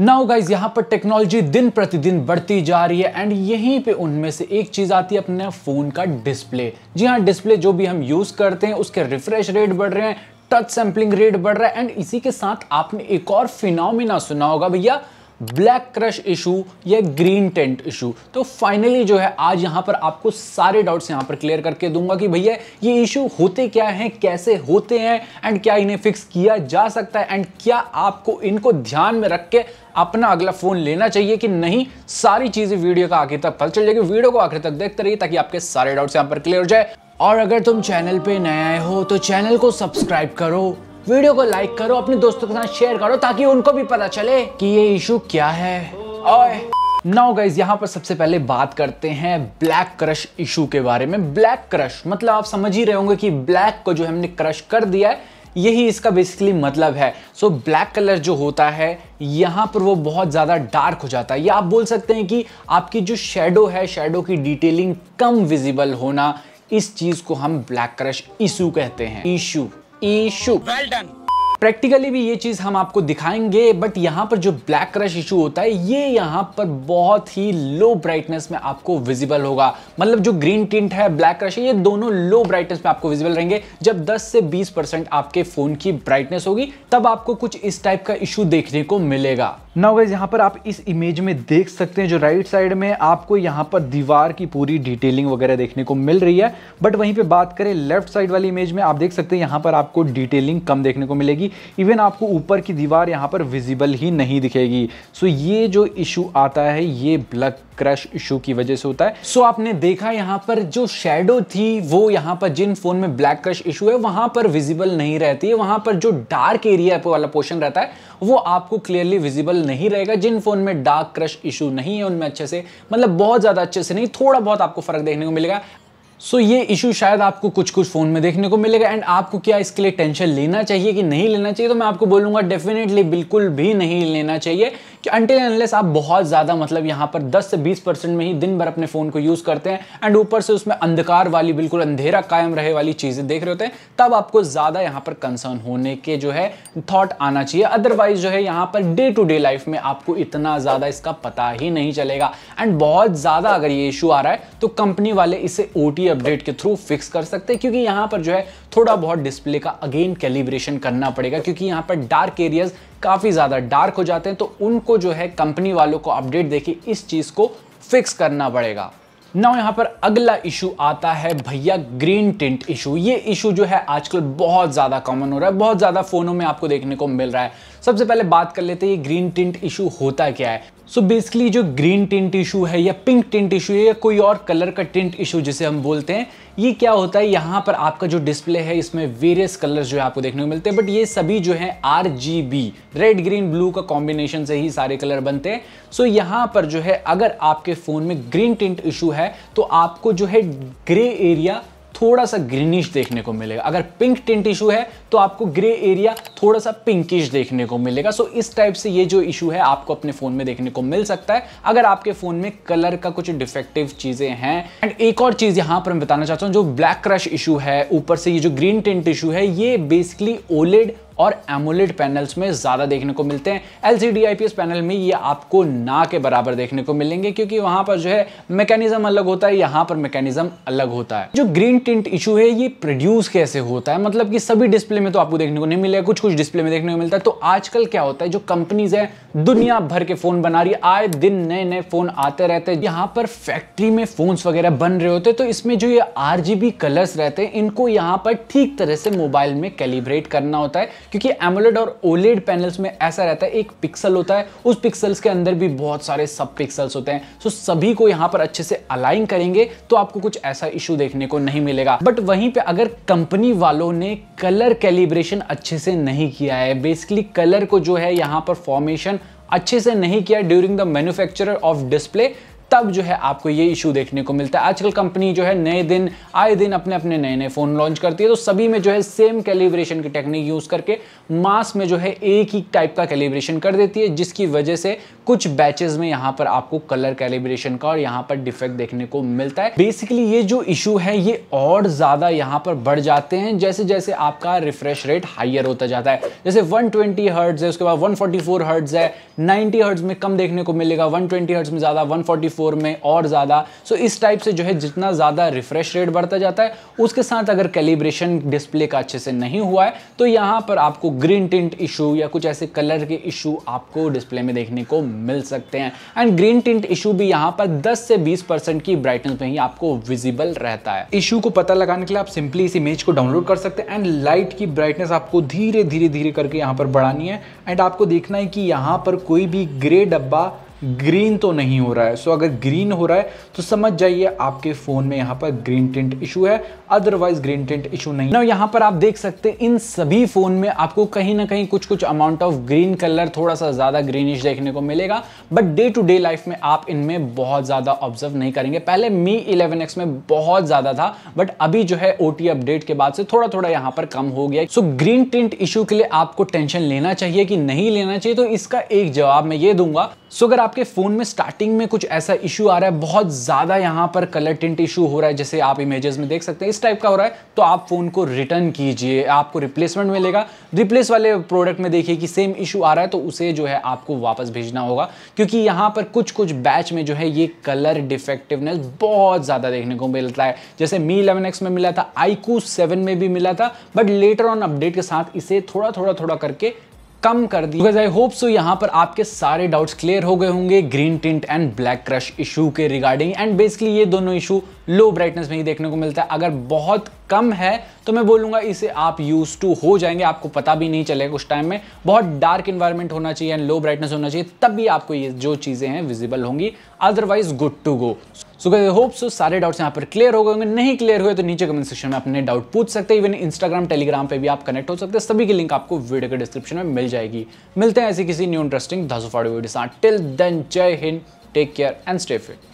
now guys यहाँ पर technology दिन प्रतिदिन बढ़ती जा रही है एंड यहीं पे उनमें से एक चीज़ आती है अपने फ़ोन का डिस्प्ले जी हाँ डिस्प्ले जो भी हम यूज़ करते हैं उसके रिफ्रेश रेट बढ़ रहे हैं टच सैम्पलिंग रेट बढ़ रहा है एंड इसी के साथ आपने एक और फिनोमिना सुना होगा भैया ब्लैक क्रश इशू या ग्रीन टेंट इशू तो फाइनली जो है आज यहां पर आपको सारे डाउट्स यहां पर क्लियर करके दूंगा कि भैया ये इशू होते क्या हैं कैसे होते हैं एंड क्या इन्हें फिक्स किया जा सकता है एंड क्या आपको इनको ध्यान में रख के अपना अगला फोन लेना चाहिए कि नहीं सारी चीजें वीडियो का आखिर तक पता चल जाएगी वीडियो को आखिर तक देखते रहिए ताकि आपके सारे डाउट्स यहां पर क्लियर हो जाए और अगर तुम चैनल पे नए आए हो तो चैनल को सब्सक्राइब करो वीडियो को लाइक करो अपने दोस्तों के साथ शेयर करो ताकि उनको भी पता चले कि ये इशू क्या है और नाउ गाइज यहाँ पर सबसे पहले बात करते हैं ब्लैक क्रश इशू के बारे में ब्लैक क्रश मतलब आप समझ ही रहे होंगे कि ब्लैक को जो हमने क्रश कर दिया है यही इसका बेसिकली मतलब है सो ब्लैक कलर जो होता है यहाँ पर वो बहुत ज़्यादा डार्क हो जाता है या आप बोल सकते हैं कि आपकी जो शेडो है शेडो की डिटेलिंग कम विजिबल होना इस चीज़ को हम ब्लैक क्रश इशू कहते हैं issue issue well done practically भी ये चीज़ हम आपको दिखाएंगे बट यहाँ पर जो ब्लैक क्रश इशू होता है ये यहाँ पर बहुत ही लो ब्राइटनेस में आपको विजिबल होगा मतलब जो ग्रीन टिंट है ब्लैक क्रश है ये दोनों लो ब्राइटनेस में आपको विजिबल रहेंगे जब 10 से 20 परसेंट आपके फ़ोन की ब्राइटनेस होगी तब आपको कुछ इस टाइप का इशू देखने को मिलेगा नाउ गाइज यहाँ पर आप इस इमेज में देख सकते हैं जो राइट right साइड में आपको यहाँ पर दीवार की पूरी डिटेलिंग वगैरह देखने को मिल रही है बट वहीं पे बात करें लेफ्ट साइड वाली इमेज में आप देख सकते हैं यहाँ पर आपको डिटेलिंग कम देखने को मिलेगी इवन आपको ऊपर की दीवार यहाँ पर विजिबल ही नहीं दिखेगी सो so ये जो इशू आता है ये ब्लग क्रश इशू की वजह से होता है सो so, आपने देखा यहाँ पर जो शेडो थी वो यहाँ पर जिन फोन में ब्लैक क्रश इशू है वहां पर विजिबल नहीं रहती है वहां पर जो डार्क एरिया वाला पोर्शन रहता है वो आपको क्लियरली विजिबल नहीं रहेगा जिन फोन में डार्क क्रश इशू नहीं है उनमें अच्छे से मतलब बहुत ज्यादा अच्छे से नहीं थोड़ा बहुत आपको फर्क देखने को मिलेगा सो so, ये इशू शायद आपको कुछ कुछ फ़ोन में देखने को मिलेगा एंड आपको क्या इसके लिए टेंशन लेना चाहिए कि नहीं लेना चाहिए तो मैं आपको बोलूंगा डेफिनेटली बिल्कुल भी नहीं लेना चाहिए कि अंटिल एनलेस आप बहुत ज़्यादा मतलब यहाँ पर 10 से 20 परसेंट में ही दिन भर अपने फ़ोन को यूज़ करते हैं एंड ऊपर से उसमें अंधकार वाली बिल्कुल अंधेरा कायम रहे वाली चीज़ें देख रहे होते हैं तब आपको ज़्यादा यहाँ पर कंसर्न होने के जो है थॉट आना चाहिए अदरवाइज जो है यहाँ per day to day life में आपको इतना ज़्यादा इसका पता ही नहीं चलेगा एंड बहुत ज़्यादा अगर ये इशू आ रहा है तो कंपनी वाले इसे ओ अपडेट के थ्रू फिक्स कर सकते हैं क्योंकि यहाँ पर जो है थोड़ा बहुत डिस्प्ले का अगेन कैलिब्रेशन करना पड़ेगा क्योंकि यहाँ पर डार्क एरियाज काफ़ी ज़्यादा डार्क हो जाते हैं तो उनको जो है कंपनी वालों को अपडेट देके इस चीज़ को फिक्स करना पड़ेगा नाउ यहाँ पर अगला इशू आता है भैया ग्रीन टिंट इशू ये इशू जो है आजकल बहुत ज़्यादा कॉमन हो रहा है बहुत ज़्यादा फ़ोनों में आपको देखने को मिल रहा है सबसे पहले बात कर लेते हैं ये ग्रीन टिंट इशू होता क्या है सो so बेसिकली जो ग्रीन टिंट इशू है या पिंक टिंट इशू है या कोई और कलर का टिंट इशू जिसे हम बोलते हैं ये क्या होता है यहाँ पर आपका जो डिस्प्ले है इसमें वेरियस कलर्स जो है आपको देखने को मिलते हैं बट ये सभी जो है आर रेड ग्रीन ब्लू का कॉम्बिनेशन से ही सारे कलर बनते हैं सो so यहाँ पर जो है अगर आपके फ़ोन में ग्रीन टिंट इशू है तो आपको जो है ग्रे एरिया थोड़ा सा ग्रीनिश देखने को मिलेगा अगर पिंक टिंट इशू है तो आपको ग्रे एरिया थोड़ा सा पिंकिश देखने को मिलेगा सो इस टाइप से ये जो इशू है आपको अपने फोन में देखने को मिल सकता है अगर आपके फोन में कलर का कुछ डिफेक्टिव चीजें हैं एंड एक और चीज यहां पर मैं बताना चाहता हूँ जो ब्लैक क्रश इशू है ऊपर से ये जो ग्रीन टिंट इशू है ये बेसिकली ओलेड और एमोलेड पैनल्स में ज़्यादा देखने को मिलते हैं एल आईपीएस पैनल में ये आपको ना के बराबर देखने को मिलेंगे क्योंकि वहां पर जो है मैकेनिज्म अलग होता है यहां पर मैकेनिज्म अलग होता है जो ग्रीन टिंट इशू है ये प्रोड्यूस कैसे होता है मतलब कि सभी डिस्प्ले में तो आपको देखने को नहीं मिलेगा कुछ कुछ डिस्प्ले में देखने को मिलता है तो आजकल क्या होता है जो कंपनीज है दुनिया भर के फोन बना रही है आए दिन नए नए फोन आते रहते हैं यहाँ पर फैक्ट्री में फोन वगैरह बन रहे होते हैं तो इसमें जो ये आरजीबी कलर्स रहते हैं इनको यहाँ पर ठीक तरह से मोबाइल में कैलिब्रेट करना होता है क्योंकि एमोलेड और ओलेड पैनल्स में ऐसा रहता है एक पिक्सल होता है उस पिक्सल्स के अंदर भी बहुत सारे सब पिक्सल्स होते हैं सो सभी को यहाँ पर अच्छे से अलाइन करेंगे तो आपको कुछ ऐसा इशू देखने को नहीं मिलेगा बट वहीं पर अगर कंपनी वालों ने कलर कैलिब्रेशन अच्छे से नहीं किया है बेसिकली कलर को जो है यहाँ पर फॉर्मेशन अच्छे से नहीं किया during the manufacturer of display तब जो है आपको ये इशू देखने को मिलता है आजकल कंपनी जो है नए दिन आए दिन अपने अपने नए नए फ़ोन लॉन्च करती है तो सभी में जो है सेम कैलिब्रेशन की टेक्निक यूज़ करके मास में जो है एक ही टाइप का कैलिब्रेशन कर देती है जिसकी वजह से कुछ बैचेस में यहाँ पर आपको कलर कैलिब्रेशन का और यहाँ पर डिफेक्ट देखने को मिलता है बेसिकली ये जो इशू है ये और ज़्यादा यहाँ पर बढ़ जाते हैं जैसे जैसे आपका रिफ्रेश रेट हाइयर होता जाता है जैसे वन ट्वेंटी है उसके बाद वन फोर्टी है नाइनटी हर्ट्स में कम देखने को मिलेगा वन ट्वेंटी में ज़्यादा वन फोर में और ज़्यादा सो इस टाइप से जो है जितना ज़्यादा रिफ्रेश रेट बढ़ता जाता है उसके साथ अगर कैलिब्रेशन डिस्प्ले का अच्छे से नहीं हुआ है तो यहाँ पर आपको ग्रीन टिंट इशू या कुछ ऐसे कलर के इशू आपको डिस्प्ले में देखने को मिल सकते हैं एंड ग्रीन टिंट इशू भी यहाँ पर 10 से 20 परसेंट की ब्राइटनेस में ही आपको विजिबल रहता है इशू को पता लगाने के लिए आप सिंपली इस इमेज को डाउनलोड कर सकते हैं एंड लाइट की ब्राइटनेस आपको धीरे धीरे धीरे करके यहाँ पर बढ़ानी है एंड आपको देखना है कि यहाँ पर कोई भी ग्रे डब्बा ग्रीन तो नहीं हो रहा है सो अगर ग्रीन हो रहा है तो समझ जाइए आपके फ़ोन में यहाँ पर ग्रीन टिंट इशू है अदरवाइज ग्रीन टिंट इशू नहीं ना यहाँ पर आप देख सकते हैं इन सभी फ़ोन में आपको कहीं ना कहीं कुछ कुछ अमाउंट ऑफ ग्रीन कलर थोड़ा सा ज़्यादा ग्रीनिश देखने को मिलेगा but day to day life में आप इनमें बहुत ज़्यादा ऑब्जर्व नहीं करेंगे पहले मी इलेवन में बहुत ज़्यादा था बट अभी जो है ओ अपडेट के बाद से थोड़ा थोड़ा यहाँ पर कम हो गया सो ग्रीन टिंट इशू के लिए आपको टेंशन लेना चाहिए कि नहीं लेना चाहिए तो इसका एक जवाब मैं ये दूंगा सो अगर आपके फ़ोन में स्टार्टिंग में कुछ ऐसा इशू आ रहा है बहुत ज़्यादा यहाँ पर कलर टिंट इशू हो रहा है जैसे आप इमेजेस में देख सकते हैं इस टाइप का हो रहा है तो आप फ़ोन को रिटर्न कीजिए आपको रिप्लेसमेंट मिलेगा रिप्लेस वाले प्रोडक्ट में देखिए कि सेम इशू आ रहा है तो उसे जो है आपको वापस भेजना होगा क्योंकि यहाँ पर कुछ कुछ बैच में जो है ये कलर डिफेक्टिवनेस बहुत ज़्यादा देखने को मिलता है जैसे मी इलेवन में मिला था आईकू सेवन में भी मिला था बट लेटर ऑन अपडेट के साथ इसे थोड़ा थोड़ा थोड़ा करके कम कर दी आई होप सो यहाँ पर आपके सारे डाउट्स क्लियर हो गए होंगे green tint and black crush issue के रिगार्डिंग एंड बेसिकली ये दोनों इशू लो ब्राइटनेस में ही देखने को मिलता है अगर बहुत कम है तो मैं बोलूंगा इसे आप यूज टू हो जाएंगे आपको पता भी नहीं चलेगा उस टाइम में बहुत डार्क इन्वायरमेंट होना चाहिए एंड लो ब्राइटनेस होना चाहिए तब भी आपको ये जो चीज़ें हैं विजिबल होंगी otherwise good to go so guys hope सो सारे डाउट्स यहाँ पर क्लियर हो गए होंगे नहीं क्लियर हुए तो नीचे कमेंट सेक्शन में अपने डाउट पूछ सकते हैं इवन इंस्टाग्राम टेलीग्राम पे भी आप कनेक्ट हो सकते हैं सभी की लिंक आपको वीडियो के डिस्क्रिप्शन में मिल जाएगी मिलते हैं ऐसी किसी न्यू इंटरेस्टिंग धासुफाड़ी वीडियो साथ टिल देन जय हिंद take care and stay fit